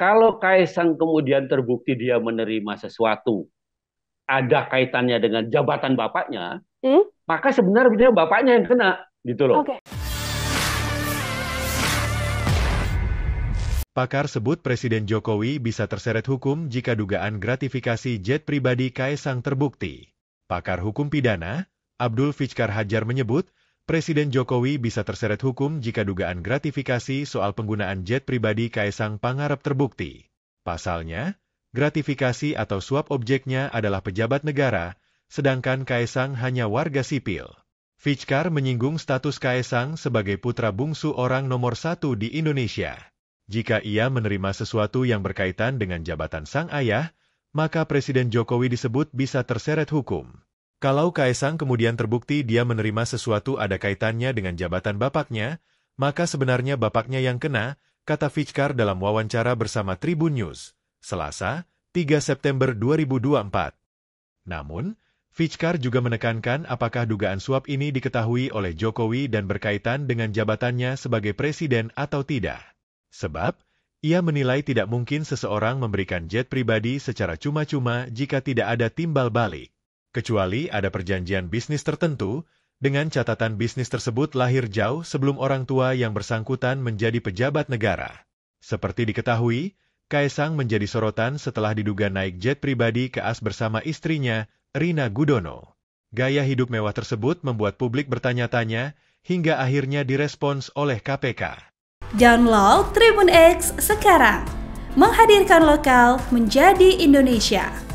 kalau Kaisang kemudian terbukti dia menerima sesuatu ada kaitannya dengan jabatan bapaknya, hmm? maka sebenarnya bapaknya yang kena gitu loh. Okay. Pakar sebut Presiden Jokowi bisa terseret hukum jika dugaan gratifikasi jet pribadi Kaisang terbukti. Pakar hukum pidana, Abdul Fichkar Hajar menyebut, Presiden Jokowi bisa terseret hukum jika dugaan gratifikasi soal penggunaan jet pribadi Kaisang Pangarep terbukti. Pasalnya, gratifikasi atau suap objeknya adalah pejabat negara, sedangkan Kaisang hanya warga sipil. Fitchkar menyinggung status Kaisang sebagai putra bungsu orang nomor satu di Indonesia. Jika ia menerima sesuatu yang berkaitan dengan jabatan sang ayah, maka Presiden Jokowi disebut bisa terseret hukum. Kalau Kaisang kemudian terbukti dia menerima sesuatu ada kaitannya dengan jabatan bapaknya, maka sebenarnya bapaknya yang kena, kata Fitchkar dalam wawancara bersama Tribun News, Selasa, 3 September 2024. Namun, Fitchkar juga menekankan apakah dugaan suap ini diketahui oleh Jokowi dan berkaitan dengan jabatannya sebagai presiden atau tidak. Sebab, ia menilai tidak mungkin seseorang memberikan jet pribadi secara cuma-cuma jika tidak ada timbal balik kecuali ada perjanjian bisnis tertentu, dengan catatan bisnis tersebut lahir jauh sebelum orang tua yang bersangkutan menjadi pejabat negara. Seperti diketahui, Kaisang menjadi sorotan setelah diduga naik jet pribadi ke AS bersama istrinya, Rina Gudono. Gaya hidup mewah tersebut membuat publik bertanya-tanya, hingga akhirnya direspons oleh KPK. Download Tribun X sekarang, menghadirkan lokal menjadi Indonesia.